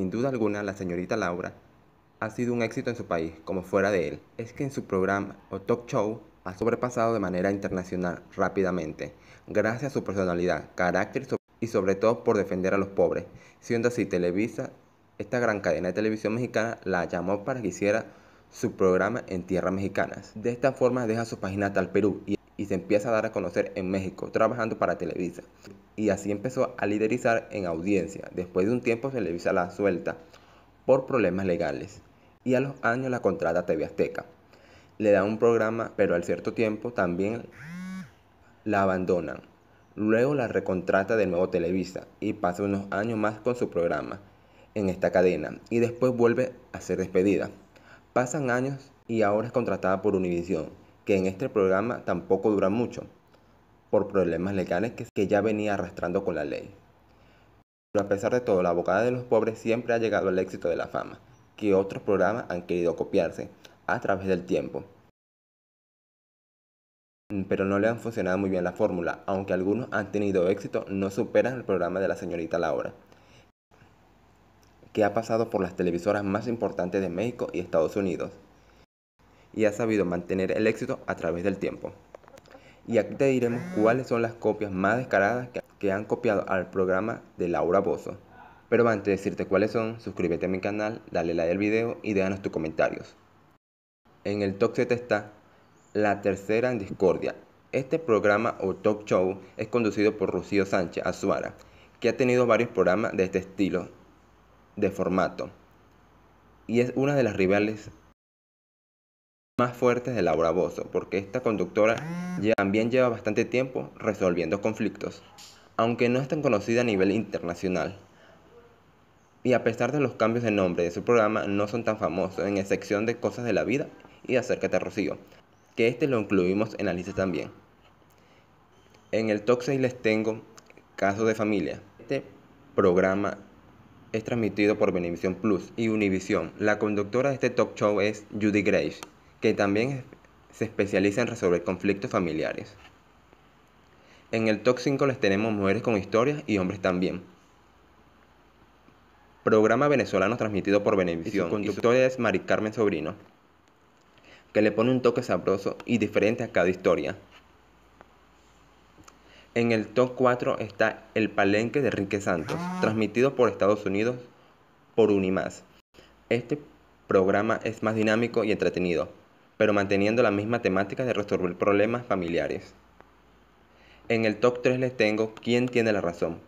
Sin duda alguna, la señorita Laura ha sido un éxito en su país, como fuera de él. Es que en su programa o talk show ha sobrepasado de manera internacional rápidamente, gracias a su personalidad, carácter y sobre todo por defender a los pobres. Siendo así, Televisa, esta gran cadena de televisión mexicana, la llamó para que hiciera su programa en tierras mexicanas. De esta forma deja su página tal Perú y y se empieza a dar a conocer en México, trabajando para Televisa. Y así empezó a liderizar en audiencia. Después de un tiempo Televisa la suelta por problemas legales y a los años la contrata TV Azteca. Le da un programa, pero al cierto tiempo también la abandonan. Luego la recontrata de nuevo Televisa y pasa unos años más con su programa en esta cadena y después vuelve a ser despedida. Pasan años y ahora es contratada por Univision que en este programa tampoco dura mucho, por problemas legales que, ya venía arrastrando con la ley. Pero a pesar de todo, la abogada de los pobres siempre ha llegado al éxito de la fama, que otros programas han querido copiarse a través del tiempo. Mm, pero no le han funcionado muy bien la fórmula, aunque algunos han tenido éxito, no superan el programa de la señorita Laura, que ha pasado por las televisoras más importantes de México y Estados Unidos y ha sabido mantener el éxito a través del tiempo. Y aquí te diremos cuáles son las copias más descaradas que han copiado al programa de Laura Bozo. Pero antes de decirte cuáles son, suscríbete a mi canal, dale like al video y déjanos tus comentarios. En el top 7 está La Tercera en Discordia. Este programa o talk show es conducido por Rocío Sánchez Azuara, que ha tenido varios programas de este estilo de formato y es una de las rivales más fuertes de Laura Bozo, porque esta conductora también lleva bastante tiempo resolviendo conflictos, aunque no es tan conocida a nivel internacional. Y a pesar de los cambios de nombre de su programa, no son tan famosos, en excepción de Cosas de la Vida y Acércate a Rocío, que este lo incluimos en la lista también. En el Top 6 les tengo caso de Familia. Este programa es transmitido por Venevisión Plus y Univisión. La conductora de este talk show es Judy Grace que también se especializa en resolver conflictos familiares. En el top 5 les tenemos mujeres con historias y hombres también. Programa venezolano transmitido por Benevisión. Su conductora es Mari Carmen Sobrino, que le pone un toque sabroso y diferente a cada historia. En el top 4 está El Palenque de Enrique Santos, transmitido por Estados Unidos por Unimas. Este programa es más dinámico y entretenido, pero manteniendo la misma temática de resolver problemas familiares. En el top 3 les tengo ¿Quién tiene la razón?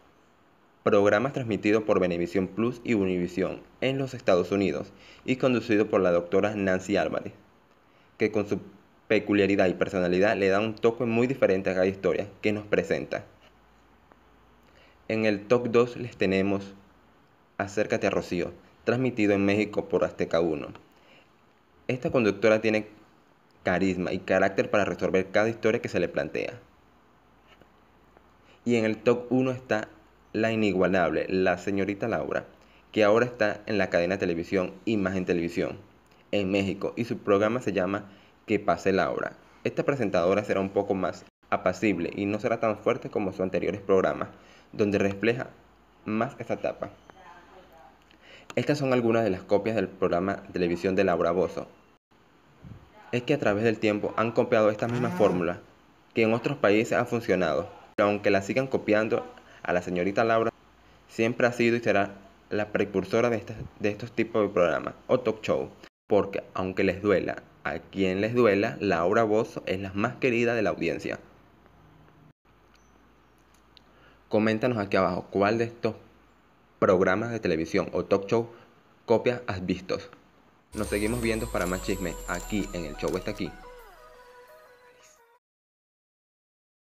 Programa transmitido por Benevisión Plus y Univisión en los Estados Unidos y conducido por la doctora Nancy Álvarez, que con su peculiaridad y personalidad le da un toque muy diferente a cada historia que nos presenta. En el top 2 les tenemos Acércate a Rocío, transmitido en México por Azteca 1. Esta conductora tiene carisma y carácter para resolver cada historia que se le plantea. Y en el top 1 está la inigualable, la señorita Laura, que ahora está en la cadena de televisión Imagen Televisión, en México, y su programa se llama Que pase Laura. Esta presentadora será un poco más apacible y no será tan fuerte como sus anteriores programas, donde refleja más esta etapa. Estas son algunas de las copias del programa de televisión de Laura Bozo, es que a través del tiempo han copiado esta misma ah. fórmula que en otros países ha funcionado. Pero aunque la sigan copiando, a la señorita Laura siempre ha sido y será la precursora de, estos tipos de programas o talk show. Porque aunque les duela, a quien les duela, Laura Voz es la más querida de la audiencia. Coméntanos aquí abajo cuál de estos programas de televisión o talk show copias has visto. Nos seguimos viendo para más chisme aquí en el show está aquí.